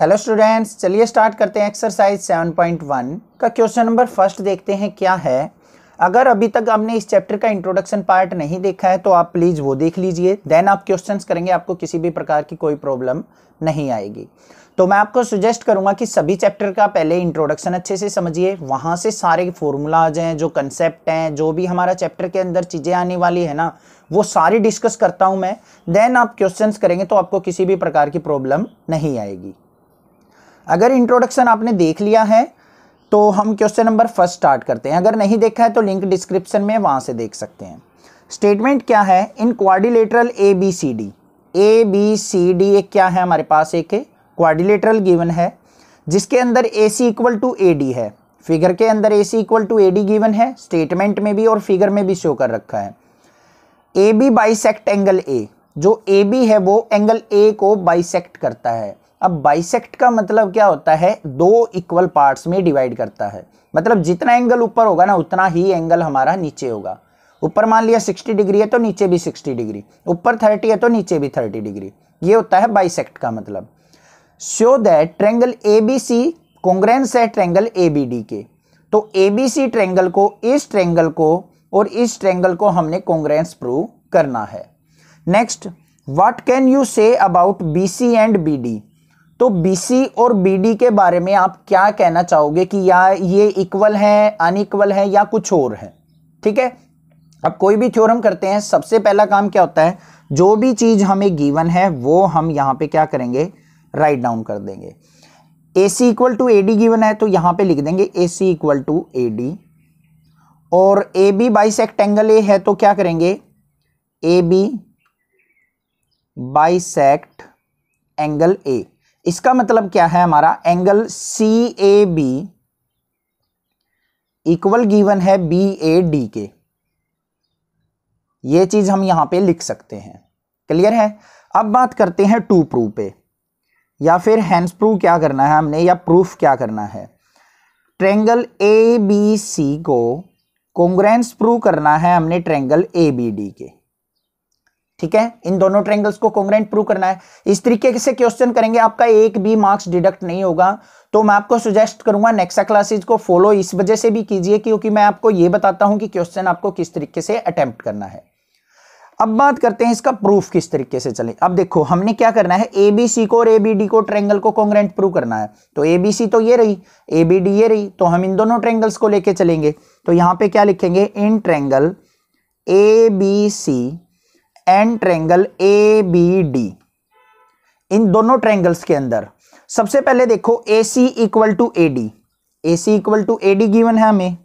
hello students चलिए start करते हैं एक्सरसाइज 7.1 का क्वेश्चन नंबर फर्स्ट देखते हैं क्या है अगर अभी तक आपने इस चैप्टर का इंट्रोडक्शन पार्ट नहीं देखा है तो आप प्लीज़ वो देख लीजिए देन आप क्वेश्चंस करेंगे आपको किसी भी प्रकार की कोई प्रॉब्लम नहीं आएगी तो मैं आपको सुजेस्ट करूंगा कि सभी चैप्टर का पहले इंट्रोडक्शन अच्छे से समझिए वहाँ से सारे फॉर्मूलाज हैं जो कंसेप्ट हैं जो भी हमारा चैप्टर के अंदर चीज़ें आने वाली है ना वो सारी डिस्कस करता हूँ मैं देन आप क्वेश्चंस करेंगे तो आपको किसी भी प्रकार की प्रॉब्लम नहीं आएगी अगर इंट्रोडक्शन आपने देख लिया है तो हम क्वेश्चन नंबर फर्स्ट स्टार्ट करते हैं अगर नहीं देखा है तो लिंक डिस्क्रिप्शन में वहाँ से देख सकते हैं स्टेटमेंट क्या है in quadrilateral A B C D A B C D एक क्या है हमारे पास एक क्वारिलेटरल गिवन है जिसके अंदर A C equal to A D है फिगर के अंदर A C equal to A D given है स्टेटमेंट में भी और फिगर में भी शो कर रखा है A B bisect angle A जो ए बी है वो एंगल ए को बाइसेक्ट करता है अब बाइसेक्ट का मतलब क्या होता है दो इक्वल पार्ट्स में डिवाइड करता है मतलब जितना एंगल ऊपर होगा ना उतना ही एंगल हमारा नीचे होगा ऊपर मान लिया 60 डिग्री है तो नीचे भी 60 डिग्री ऊपर 30 है तो नीचे भी 30 डिग्री ये होता है बाइसेक्ट का मतलब show that triangle A B C congruence है ट्रेंगल ए बी डी के तो ए बी सी ट्रेंगल को इस ट्रेंगल को और इस ट्रेंगल को हमने कॉन्ग्रेंस प्रूव करना है next what can you say about B C and B D तो BC और BD के बारे में आप क्या कहना चाहोगे कि या ये इक्वल है अनइक्वल है या कुछ और है ठीक है अब कोई भी थ्योरम करते हैं सबसे पहला काम क्या होता है जो भी चीज़ हमें गिवन है वो हम यहां पे क्या करेंगे राइट डाउन कर देंगे A C equal to A D given है तो यहां पे लिख देंगे A C equal to A D और A B bisect angle A है तो क्या करेंगे A B bisect angle A इसका मतलब क्या है हमारा angle C A B equal given है बी ए डी के ये चीज हम यहां पे लिख सकते हैं क्लियर है अब बात करते हैं टू प्रू पे या फिर हैंड्स प्रूफ क्या करना है हमने या प्रूफ क्या करना है ट्रेंगल ए बी सी को कॉन्ग्रेंस प्रूव करना है हमने ट्रेंगल ए बी डी के ठीक है इन दोनों ट्रेंगल्स को कॉन्ग्रेंट प्रूव करना है इस तरीके से क्वेश्चन करेंगे आपका एक भी मार्क्स डिडक्ट नहीं होगा तो मैं आपको सजेस्ट करूंगा नेक्सा क्लासेज को फॉलो इस वजह से भी कीजिए क्योंकि मैं आपको ये बताता हूं कि क्वेश्चन आपको किस तरीके से अटेम्प्ट करना है अब बात करते हैं इसका प्रूफ किस तरीके से चले अब देखो हमने क्या करना है एबीसी को और एबीडी को ट्रेंगल को कॉन्ग्रेंट प्रूव करना है तो एबीसी तो ये रही ए बी डी ये रही तो हम इन दोनों ट्रेंगल्स को लेके चलेंगे तो यहां पे क्या लिखेंगे in triangle A B C and triangle A B D इन दोनों ट्रेंगल्स के अंदर सबसे पहले देखो A C equal to A D A C equal to A D given है हमें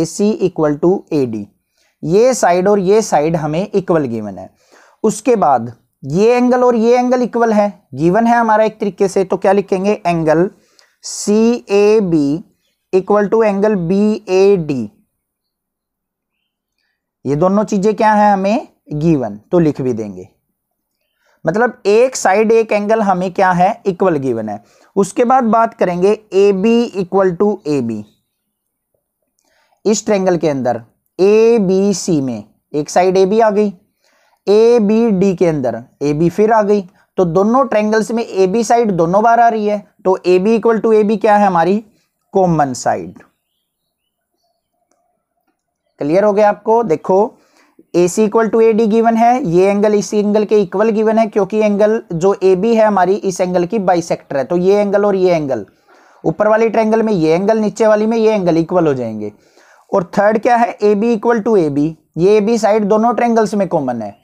A C equal to A D ये साइड और ये साइड हमें इक्वल गिवन है उसके बाद ये एंगल और ये एंगल इक्वल है गिवन है हमारा एक तरीके से तो क्या लिखेंगे angle C A B equal to angle B A D ये दोनों चीजें क्या है हमें गीवन तो लिख भी देंगे मतलब एक साइड एक एंगल हमें क्या है इक्वल गिवन है उसके बाद बात करेंगे A B equal to A B इस ट्रेंगल के अंदर ए बी सी में एक साइड ए बी आ गई ए बी डी के अंदर ए बी फिर आ गई तो दोनों ट्रेंगल्स में ए बी साइड दोनों बार आ रही है तो A B equal to A B क्या है हमारी कॉमन साइड क्लियर हो गया आपको देखो A C equal to A D given है ये एंगल इसी एंगल के इक्वल गिवन है क्योंकि एंगल जो ए बी है हमारी इस एंगल की बाइसेक्टर है तो ये एंगल और ये एंगल ऊपर वाली ट्रेंगल में ये एंगल नीचे वाली में ये एंगल इक्वल हो जाएंगे और थर्ड क्या है A B equal to A B ये ए बी साइड दोनों ट्रेंगल्स में कॉमन है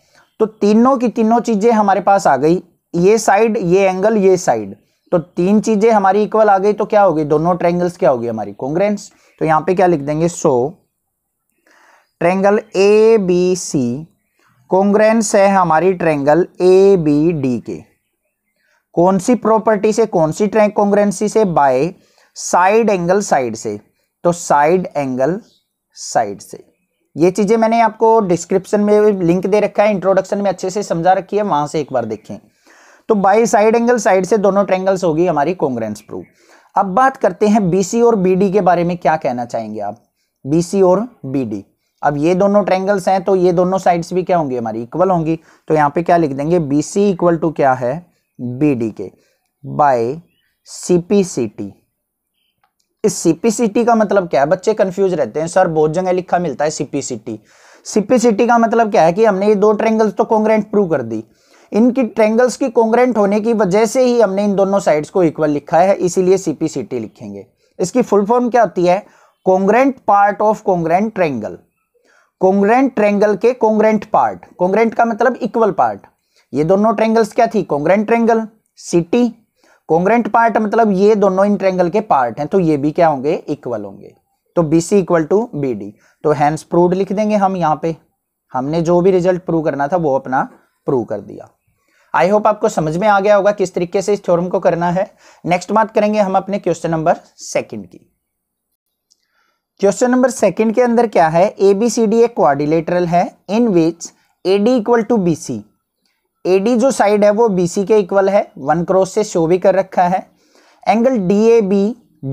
तो तीनों की तीनों चीज़ें हमारे पास आ गई ये साइड ये एंगल ये साइड तो तीन चीज़ें हमारी इक्वल आ गई तो क्या होगी दोनों ट्रेंगल्स क्या होगी हमारी कॉन्ग्रेंस तो यहाँ पे क्या लिख देंगे so so, triangle A B C congruence है हमारी ट्रेंगल ए बी डी के कौन सी प्रॉपर्टी से कौन सी ट्रेंग कॉन्ग्रेंसी से बाय साइड एंगल साइड से तो साइड एंगल साइड से ये चीज़ें मैंने आपको डिस्क्रिप्शन में लिंक दे रखा है इंट्रोडक्शन में अच्छे से समझा रखी है वहां से एक बार देखें तो बाई साइड एंगल साइड से दोनों ट्रेंगल्स होगी हमारी कॉन्ग्रेंस प्रूफ अब बात करते हैं बीसी और बीडी के बारे में क्या कहना चाहेंगे आप बीसी और बीडी अब ये दोनों ट्रेंगल्स हैं तो ये दोनों साइड्स भी क्या होंगी हमारी इक्वल होंगी तो यहाँ पे क्या लिख देंगे बी सी इक्वल टू क्या है बी डी के by C P C T इस सी सी पी टी का मतलब क्या है बच्चे कंफ्यूज रहते हैं सर बहुत जगह लिखा मिलता है T C P C T का मतलब क्या है कि हमने ये दो ट्रेंगल्स तो कॉन्ग्रेंट प्रूव कर दी इनकी ट्रेंगल्स की कॉन्ग्रेंट होने की वजह से ही हमने इन दोनों साइड्स को इक्वल लिखा है इसीलिए टी लिखेंगे इसकी फुल फॉर्म क्या होती है congruent part of congruent triangle congruent triangle के कॉन्ग्रेंट पार्ट कॉन्ग्रेंट का मतलब इक्वल पार्ट ये दोनों ट्रेंगल्स क्या थी कॉन्ग्रेंट ट्रेंगल सिटी कॉन्ग्रेंट पार्ट मतलब ये दोनों इन ट्रेंगल के पार्ट हैं तो ये भी क्या होंगे इक्वल होंगे तो B C equal to B D तो हैंस प्रूव लिख देंगे हम यहाँ पे हमने जो भी रिजल्ट प्रूव करना था वो अपना प्रूव कर दिया आई होप आपको समझ में आ गया होगा किस तरीके से इस थ्योरम को करना है नेक्स्ट बात करेंगे हम अपने क्वेश्चन नंबर सेकंड की क्वेश्चन नंबर सेकंड के अंदर क्या है ए बी सी डी एक क्वारिलेटरल है in which A D equal to B C A D जो साइड है वो बी सी के इक्वल है वन क्रॉस से शो भी कर रखा है angle D A B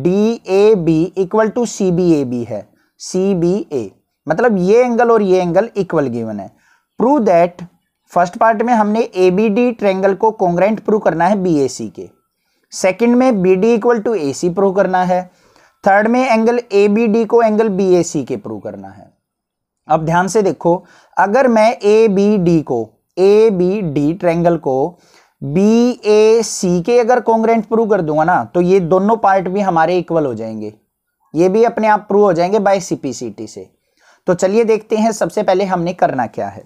D A B equal to C B A B है सी बी ए मतलब ये एंगल और ये एंगल इक्वल गिवन है प्रूव दैट फर्स्ट पार्ट में हमने ए बी डी ट्रेंगल को कॉन्ग्रेंट प्रूव करना है बी ए सी के सेकेंड में B D equal to A C prove करना है थर्ड में एंगल ए बी डी को एंगल बी ए सी के प्रूव करना है अब ध्यान से देखो अगर मैं ए बी डी को ए बी डी ट्रैंगल को बी ए सी के अगर कॉन्ग्रेंट प्रूव कर दूंगा ना तो ये दोनों पार्ट भी हमारे इक्वल हो जाएंगे ये भी अपने आप प्रूव हो जाएंगे बाय सीपीसीटी से तो चलिए देखते हैं सबसे पहले हमने करना क्या है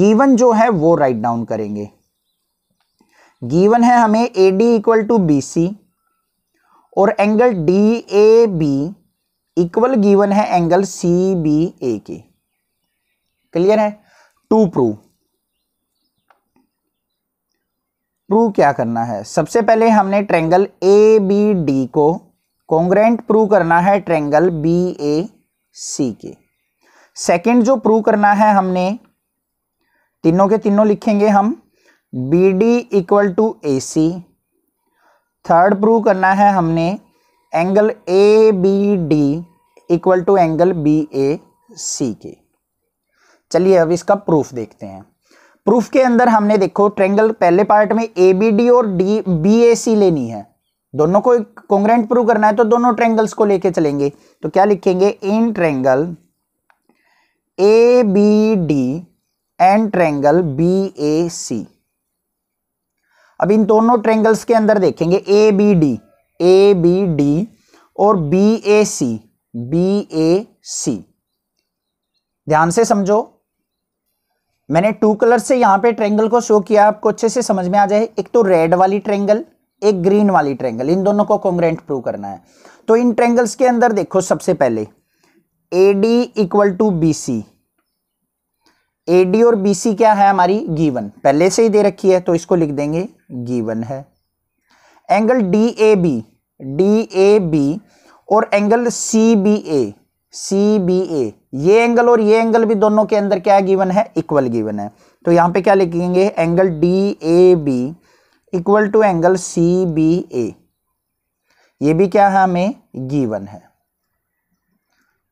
गीवन जो है वो राइट डाउन करेंगे गीवन है हमें A D equal to B C और angle D A B equal given है एंगल सी बी ए के क्लियर है टू प्रूव प्रूव क्या करना है सबसे पहले हमने ट्रेंगल ए बी डी को कॉन्ग्रेंट प्रूव करना है ट्रेंगल बी ए सी के सेकंड जो प्रूव करना है हमने तीनों के तीनों लिखेंगे हम B D equal to A C third prove करना है हमने angle A B D equal to angle B A C के चलिए अब इसका प्रूफ देखते हैं प्रूफ के अंदर हमने देखो ट्रेंगल पहले पार्ट में ए बी डी और डी बी ए सी लेनी है दोनों को कॉन्ग्रेंट प्रूव करना है तो दोनों ट्रेंगल्स को लेके चलेंगे तो क्या लिखेंगे in triangle A B D and triangle B A C अब इन दोनों ट्रेंगल्स के अंदर देखेंगे A B D A B D और B A C B A C ध्यान से समझो मैंने टू कलर से यहां पे ट्रेंगल को शो किया आपको अच्छे से समझ में आ जाए एक तो रेड वाली ट्रेंगल एक ग्रीन वाली ट्रेंगल इन दोनों को कॉन्ग्रेंट प्रूव करना है तो इन ट्रेंगल्स के अंदर देखो सबसे पहले A D equal to B C A D और बी सी क्या है हमारी गीवन पहले से ही दे रखी है तो इसको लिख देंगे गीवन है angle D A B D A B और angle C B A C B A ये एंगल और ये एंगल भी दोनों के अंदर क्या गिवन है इक्वल गिवन है तो यहां पे क्या लिखेंगे angle D A B equal to angle C B A ये भी क्या है हमें गिवन है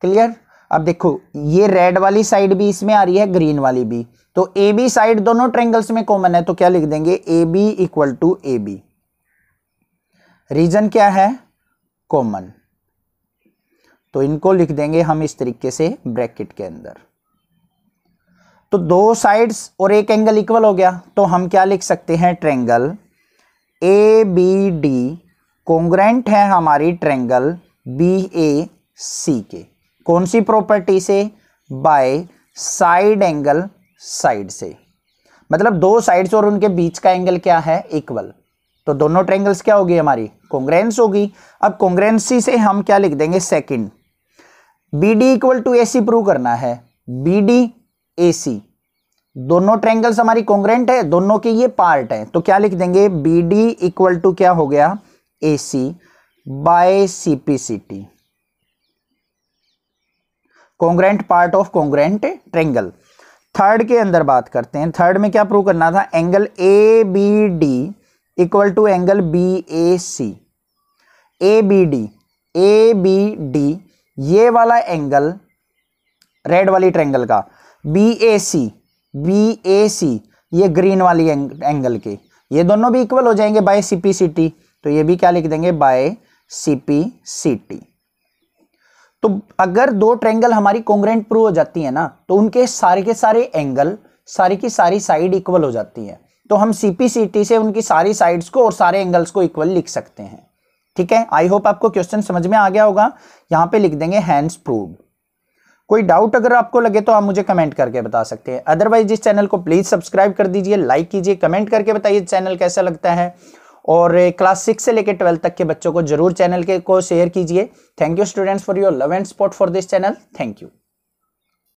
क्लियर अब देखो ये रेड वाली साइड भी इसमें आ रही है ग्रीन वाली भी तो ए बी साइड दोनों ट्रेंगल्स में कॉमन है तो क्या लिख देंगे A B equal to A B reason क्या है कॉमन तो इनको लिख देंगे हम इस तरीके से ब्रैकेट के अंदर तो दो साइड्स और एक एंगल इक्वल हो गया तो हम क्या लिख सकते हैं triangle A B D congruent है हमारी ट्रेंगल बी ए सी के कौन सी प्रॉपर्टी से बाय साइड एंगल साइड से मतलब दो साइड्स और उनके बीच का एंगल क्या है इक्वल तो दोनों ट्रेंगल्स क्या होगी हमारी कॉन्ग्रेंस होगी अब कॉन्ग्रेंसी से हम क्या लिख देंगे second B D equal to A C prove करना है बी डी ए सी दोनों ट्रेंगल्स हमारी कॉन्ग्रेंट है दोनों के ये पार्ट है तो क्या लिख देंगे बी डी इक्वल टू क्या हो गया A C by C P C T congruent part of congruent triangle third के अंदर बात करते हैं थर्ड में क्या प्रूव करना था angle A B D equal to angle B A C A B D A B D ये वाला एंगल रेड वाली ट्रेंगल का B A C B A C ये ग्रीन वाली एंगल के ये दोनों भी इक्वल हो जाएंगे by C P C T तो ये भी क्या लिख देंगे by C P C T तो अगर दो ट्रेंगल हमारी कॉन्ग्रेंट प्रूव हो जाती है ना तो उनके सारे के सारे एंगल सारी की सारी साइड इक्वल हो जाती है तो हम सीपीसीटी से उनकी सारी साइड्स को और सारे एंगल्स को इक्वल लिख सकते हैं ठीक है आई होप आपको क्वेश्चन समझ में आ गया होगा यहां पे लिख देंगे हैंड्स प्रूव कोई डाउट अगर आपको लगे तो आप मुझे कमेंट करके बता सकते हैं अदरवाइज इस चैनल को प्लीज सब्सक्राइब कर दीजिए लाइक कीजिए कमेंट करके बताइए चैनल कैसा लगता है और क्लास सिक्स से लेकर ट्वेल्थ तक के बच्चों को जरूर चैनल के को शेयर कीजिए thank you students for your love and support for this channel thank you